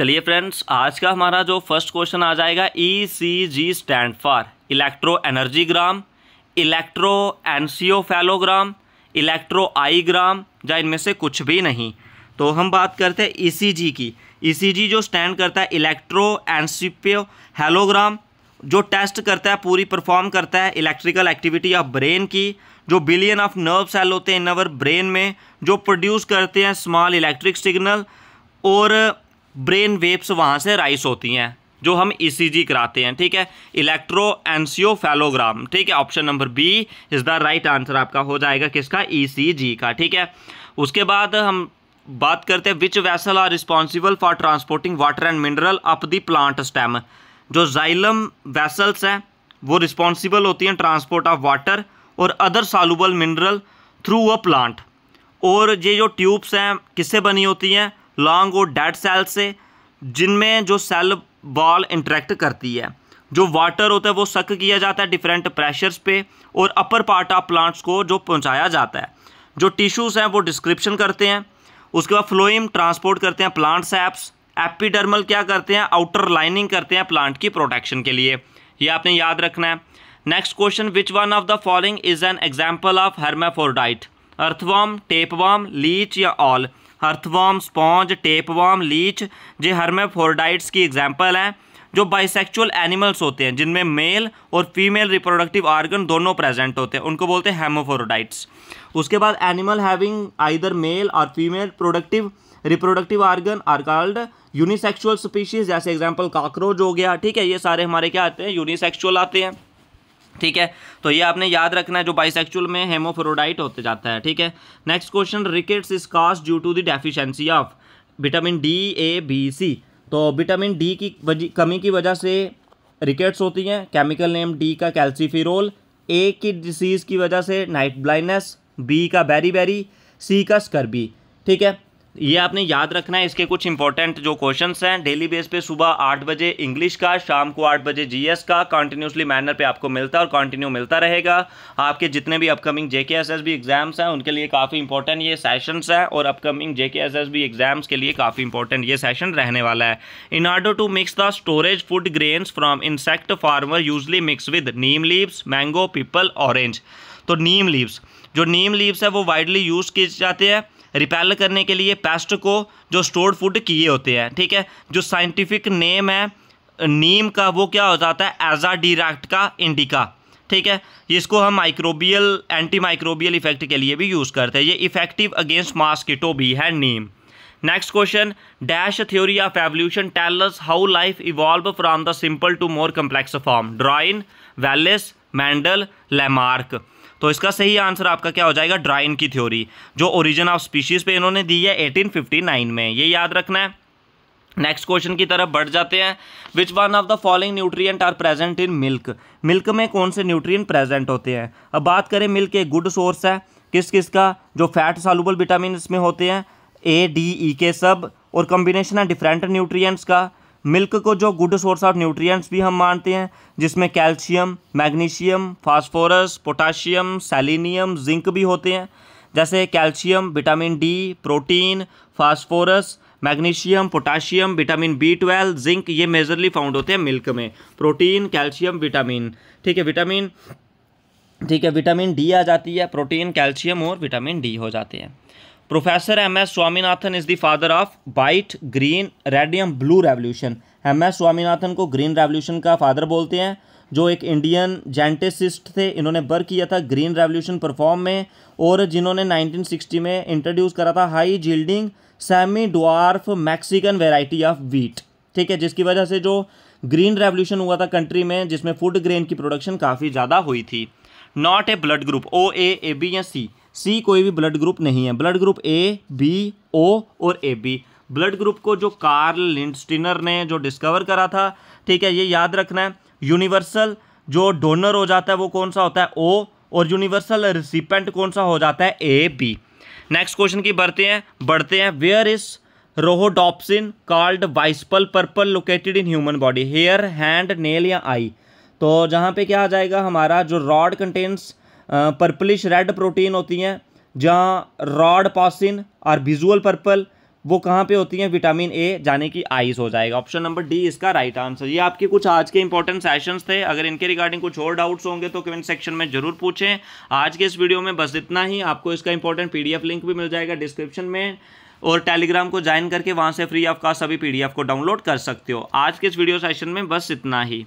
चलिए फ्रेंड्स आज का हमारा जो फर्स्ट क्वेश्चन आ जाएगा E C G stand for electro energy gram electro encephalogram electro eye gram या इनमें से कुछ भी नहीं तो हम बात करते हैं ई सी जी की ई सी जी जो स्टैंड करता है इलेक्ट्रो एनसीपियो हेलोग्राम जो टेस्ट करता है पूरी परफॉर्म करता है इलेक्ट्रिकल एक्टिविटी ऑफ ब्रेन की जो बिलियन ऑफ नर्व सेल होते हैं इन अवर ब्रेन में जो प्रोड्यूस करते हैं स्मॉल इलेक्ट्रिक सिग्नल और ब्रेन वेव्स वहाँ से राइस होती हैं जो हम ईसीजी e कराते हैं ठीक है इलेक्ट्रो एनसीओफेलोग्राम ठीक है option number B is the right answer आपका हो जाएगा किसका ईसीजी e का ठीक है उसके बाद हम बात करते हैं which vessel are responsible for transporting water and mineral up the plant stem जो जाइलम वैसल्स हैं वो रिस्पॉन्सिबल होती हैं ट्रांसपोर्ट ऑफ वाटर और other soluble mineral through a plant और ये जो ट्यूब्स हैं किससे बनी होती हैं लॉन्ग और डेड सेल से जिनमें जो सेल बॉल इंटरेक्ट करती है जो वाटर होता है वो सक किया जाता है डिफरेंट प्रेशर्स पे और अपर पार्ट ऑफ प्लांट्स को जो पहुंचाया जाता है जो टिश्यूज़ हैं वो डिस्क्रिप्शन करते हैं उसके बाद फ्लोइम ट्रांसपोर्ट करते हैं प्लांट सैप्स एपिडर्मल क्या करते हैं आउटर लाइनिंग करते हैं प्लांट की प्रोटेक्शन के लिए ये आपने याद रखना है next question which one of the following is an example of hermaphrodite earthworm tapeworm leech या all earthworm sponge tapeworm leech ये हर्मेफोर्डाइट्स की एग्जाम्पल हैं जो बाइसेक्चुअल एनिमल्स होते हैं जिनमें मेल और फीमेल रिप्रोडक्टिव आर्गन दोनों प्रेजेंट होते हैं उनको बोलते हैं हेमोफोरोडाइट्स उसके बाद एनिमल हैविंग आइदर मेल और female productive reproductive organ are called unisexual species जैसे एग्जांपल काकरोच हो गया ठीक है ये सारे हमारे क्या आते हैं यूनिसेक्चुअल आते हैं ठीक है तो ये आपने याद रखना है जो बाइसेक्चुअल में हेमोफ्रोडाइट होते जाता है ठीक है next question rickets is caused due to the deficiency of vitamin D A B C तो विटामिन डी की कमी की वजह से रिकेट्स होती हैं केमिकल नेम डी का कैल्सीफिरोल ए की डिसीज़ की वजह से नाइट ब्लाइंडनेस बी का बेरी बेरी सी का स्कर्बी ठीक है ये आपने याद रखना है इसके कुछ इंपॉर्टेंट जो क्वेश्चंस हैं डेली बेस पे सुबह आठ बजे इंग्लिश का शाम को आठ बजे जीएस का कंटिन्यूसली मैनर पे आपको मिलता है और कंटिन्यू मिलता रहेगा आपके जितने भी upcoming JK S S B exams हैं उनके लिए काफ़ी इंपॉर्टेंट ये सेशंस हैं और upcoming JK S S B exams के लिए काफ़ी इंपॉर्टेंट ये सेशन रहने वाला है in order to mix the storage food grains from insect farmer usually mix with neem leaves mango peepal orange तो नीम लीव्स जो नीम लीव्स है वो वाइडली यूज़ किए जाते हैं रिपेल करने के लिए पेस्ट को जो स्टोर फूड किए होते हैं ठीक है जो साइंटिफिक नेम है नीम का वो क्या हो जाता है एजा डिरैक्ट का इंडिका ठीक है इसको हम माइक्रोबियल एंटी माइक्रोबियल इफेक्ट के लिए भी यूज़ करते हैं ये इफेक्टिव अगेंस्ट मास्किटो भी है neem next question dash theory of evolution tells how life evolve from the simple to more complex form Darwin Wallace Mendel Lamarck तो इसका सही आंसर आपका क्या हो जाएगा ड्राइन की थ्योरी जो ओरिजिन ऑफ स्पीशीज़ पे इन्होंने दी है 1859 में ये याद रखना है नेक्स्ट क्वेश्चन की तरफ बढ़ जाते हैं which one of the following nutrient are present in milk milk में कौन से न्यूट्रिएंट प्रेजेंट होते हैं अब बात करें मिल्क एक गुड सोर्स है किस किस का जो फैट सालूबल विटामिन इसमें होते हैं ए डी ई के सब और कॉम्बिनेशन है डिफरेंट न्यूट्रिएंट्स का मिल्क को जो गुड सोर्स ऑफ न्यूट्रिएंट्स भी हम मानते हैं जिसमें calcium magnesium phosphorus potassium selenium zinc भी होते हैं जैसे calcium vitamin D protein phosphorus magnesium potassium vitamin B twelve zinc ये मेजरली फाउंड होते हैं मिल्क में प्रोटीन कैल्शियम विटामिन ठीक है विटामिन ठीक है विटामिन डी आ जाती है प्रोटीन कैल्शियम और विटामिन डी हो जाते हैं professor M S Swaminathan is the father of white green red and blue revolution M S Swaminathan को ग्रीन रेवोल्यूशन का फादर बोलते हैं जो एक इंडियन जेंटिसिस्ट थे इन्होंने वर्क किया था ग्रीन रेवोल्यूशन परफॉर्म में और जिन्होंने 1960 में इंट्रोड्यूस करा था high yielding semi dwarf Mexican variety of wheat ठीक है जिसकी वजह से जो ग्रीन रेवोल्यूशन हुआ था कंट्री में जिसमें फूड ग्रेन की प्रोडक्शन काफ़ी ज़्यादा हुई थी not a blood group O A A B या सी सी कोई भी ब्लड ग्रुप नहीं है blood group A B O और ए बी ब्लड ग्रुप को जो कार्ल लिंडस्टिनर ने जो डिस्कवर करा था ठीक है ये याद रखना है यूनिवर्सल जो डोनर हो जाता है वो कौन सा होता है ओ और यूनिवर्सल रिसिपेंट कौन सा हो जाता है ए बी नेक्स्ट क्वेश्चन की बढ़ते हैं बढ़ते हैं where is rhodopsin called visual purple located in human body hair hand nail या आई तो जहाँ पे क्या आ जाएगा हमारा जो rod contents purplish red protein होती हैं जहाँ रॉड पॉसिन और विजुअल पर्पल वो कहाँ पे होती हैं विटामिन ए जाने की आइस हो जाएगा ऑप्शन नंबर डी इसका राइट आंसर ये आपके कुछ आज के इंपॉर्टेंट सेशंस थे अगर इनके रिगार्डिंग कुछ और डाउट्स होंगे तो कमेंट सेक्शन में जरूर पूछें आज के इस वीडियो में बस इतना ही आपको इसका इंपॉर्टेंट पी लिंक भी मिल जाएगा डिस्क्रिप्शन में और टेलीग्राम को ज्वाइन करके वहाँ से फ्री ऑफ कास्ट सभी पी को डाउनलोड कर सकते हो आज के इस वीडियो सेशन में बस इतना ही